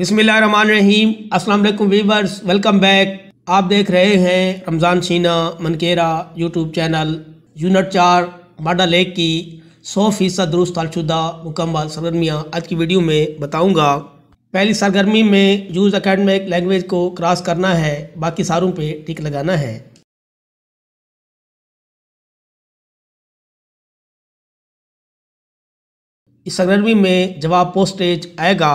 बिसमीम Aslam viewers welcome back आप देख रहे हैं Ramzan Sheena Mankera YouTube channel unit चार माडा लेक की सौ फ़ीसद दुरुस्त तालशुदा मुकम्मल सरगर्मियाँ आज की वीडियो में बताऊँगा पहली सरगर्मी में यूज़ अकेडमिक लैंग्वेज को क्रॉस करना है बाकी सारों पे टिक लगाना है इस सरगर्मी में जवाब पोस्टेज आएगा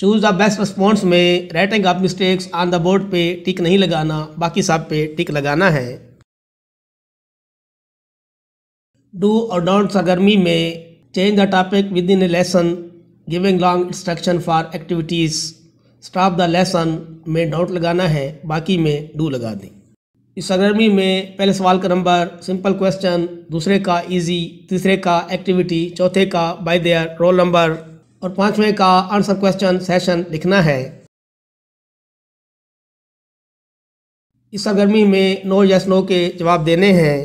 चूज़ द बेस्ट रिस्पॉन्स में writing of mistakes on the board पे टिक नहीं लगाना बाकी सब पे टिक लगाना है डू और डोंट सरगर्मी में change the topic within a lesson giving long instruction for activities stop the lesson में डोंट लगाना है बाकी में डू लगा दें इस सरगर्मी में पहले सवाल का नंबर सिंपल क्वेश्चन दूसरे का ईजी तीसरे का एक्टिविटी चौथे का बाई देयर रोल नंबर और पाँचवें का आंसर क्वेश्चन सेशन लिखना है इस सरगर्मी में नो यस नो के जवाब देने हैं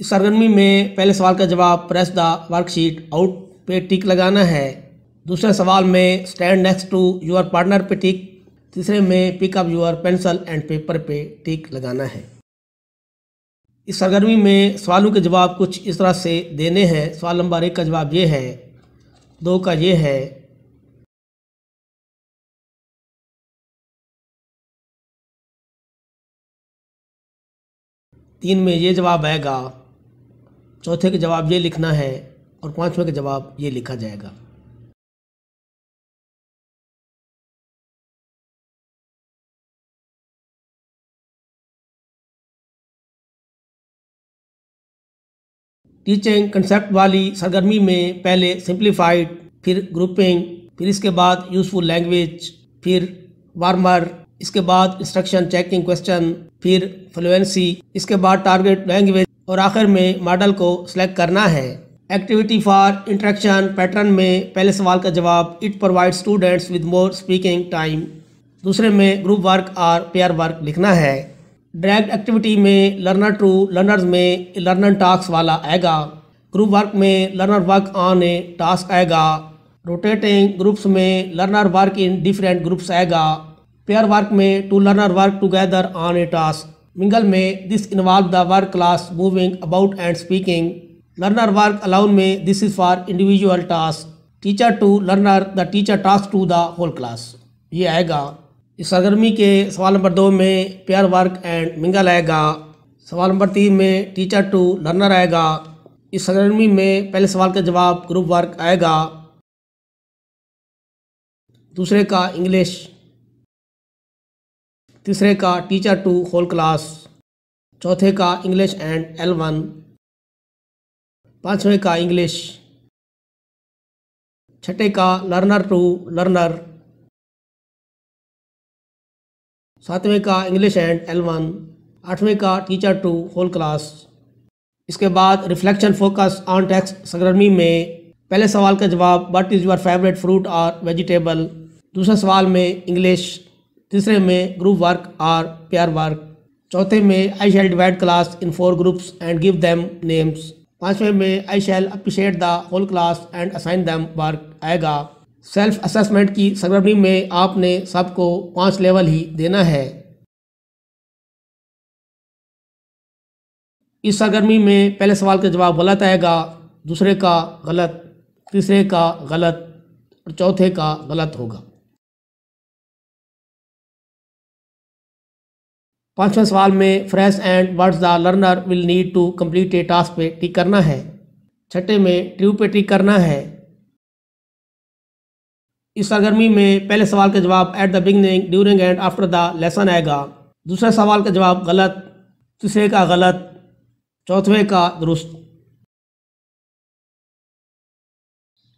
इस सरगर्मी में पहले सवाल का जवाब प्रेस द वर्कशीट आउट पे टिक लगाना है दूसरे सवाल में stand next to your partner पे टिक तीसरे में pick up your pencil and paper पे टिक लगाना है इस सरगर्मी में सवालों के जवाब कुछ इस तरह से देने हैं सवाल नंबर एक का जवाब ये है दो का ये है तीन में ये जवाब आएगा चौथे का जवाब ये लिखना है और पांचवें का जवाब ये लिखा जाएगा टीचिंग कंसेप्ट वाली सरगर्मी में पहले सिंप्लीफाइड फिर ग्रुपिंग फिर इसके बाद यूजफुल लैंग्वेज फिर वार्मर इसके बाद इंस्ट्रक्शन चेकिंग क्वेश्चन फिर फ्लुएंसी इसके बाद टारगेट लैंग्वेज और आखिर में मॉडल को सिलेक्ट करना है एक्टिविटी फॉर इंट्रैक्शन पैटर्न में पहले सवाल का जवाब it provide students with more speaking time दूसरे में ग्रुप वर्क और पेयर वर्क लिखना है डायरेक्ट एक्टिविटी में लर्नर टू लर्नर्स में लर्नर टास्क वाला आएगा ग्रुप वर्क में learner work on a task आएगा रोटेटिंग ग्रुप्स में learner work in different groups आएगा पेयर वर्क में two learner work together on a task mingle में this involve the work class moving about and speaking learner work alone में this is for individual task teacher to learner the teacher task to the whole class ये आएगा इस सरगर्मी के सवाल number दो में पेयर वर्क एंड मिंगल आएगा सवाल नंबर तीन में टीचर टू लर्नर आएगा इस सरगर्मी में पहले सवाल का जवाब ग्रुप वर्क आएगा दूसरे का इंग्लिश तीसरे का टीचर टू होल क्लास चौथे का इंग्लिश एंड एल वन पाँचवें का इंग्लिश छठे का लर्नर टू लर्नर सातवें का इंग्लिश एंड एल वन आठवें का टीचर टू होल क्लास इसके बाद रिफ्लेक्शन फोकस ऑन टेक्स सरगर्मी में पहले सवाल का जवाब what is your favourite fruit और वेजिटेबल दूसरे सवाल में इंग्लिश तीसरे में ग्रुप वर्क और प्यार वर्क चौथे में I shall divide class in four groups and give them names पाँचवें में I shall appreciate the whole class and assign them work आएगा सेल्फ असेसमेंट की सरगर्मी में आपने सबको पाँच लेवल ही देना है इस सरगर्मी में पहले सवाल का जवाब गलत आएगा दूसरे का गलत तीसरे का गलत और चौथे का गलत होगा पांचवें सवाल में fresh and words the learner will need to complete a task पे टिक करना है छठे में ट्रू पे टिक करना है इस सरगर्मी में पहले सवाल का जवाब at the beginning during and after the lesson आएगा दूसरे सवाल का जवाब गलत तीसरे का गलत चौथे का दुरुस्त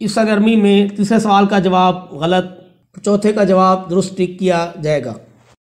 इस सरगर्मी में तीसरे सवाल का जवाब गलत चौथे का जवाब दुरुस्त किया जाएगा